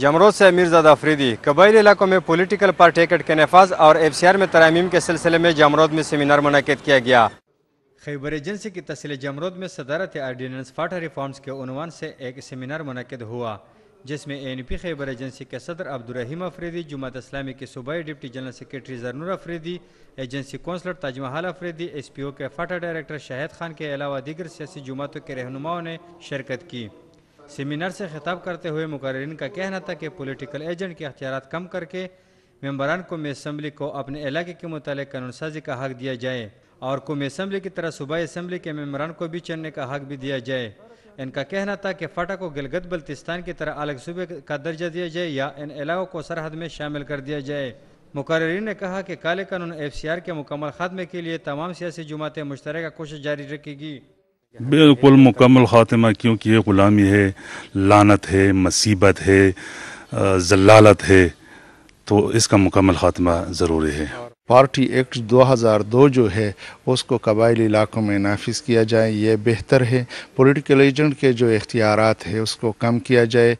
जमरोद से अमीरजादा अफरीदी कबाइली इलाकों में पॉलिटिकल पार्टी एक्ट के नफाज और एफ सी आर में तरामीम के सिलसिले में जमरोद में सेमिनार मनद किया गया खैबर एजेंसी की तहसील जमरोद में सदारत आर्डीनेंस फाटा रिफॉर्म्स के उनवान से एक सेमिनार मनद हुआ जिसमें एन पी खैबर एजेंसी के सदर अब्दुलरहीम अफरीदी जुमात इस्लामी के सूबाई deputy general secretary Zarnoor Afridi agency councillor Tajmahal Afridi S P O के फाटा डायरेक्टर शाहिद खान के अलावा दीगर सियासी जुमातों के रहनुमाओं ने शिरकत की सेमिनार से खिताब करते हुए मुकर्रीन का कहना था कि पॉलिटिकल एजेंट के अख्तियार कम करके मेम्बरान कौमी असम्बली को अपने इलाके के मुतालिक कानून साजी का हक दिया जाए और कौम असम्बली की तरह सूबाई असम्बली के मेम्बरान को भी चुनने का हक भी दिया जाए इनका कहना था कि फाटा को गिलगत बल्तिस्तान की तरह अलग सूबे का दर्जा दिया जाए या इन इलाकों को सरहद में शामिल कर दिया जाए मुकर्रीन ने कहा कि काले कानून एफ सी आर के मुकम्मल खात्मे के लिए तमाम सियासी जमातें मुश्तर कोशिश जारी रखेगी बिल्कुल मुकम्मल खात्मा क्योंकि ये ग़ुलामी है लानत है मुसीबत है जलालत है तो इसका मुकम्मल खात्मा ज़रूरी है पार्टी एक्ट 2002 जो है उसको कबायली इलाकों में नाफिज किया जाए ये बेहतर है पॉलिटिकल एजेंट के जो इख्तियार है उसको कम किया जाए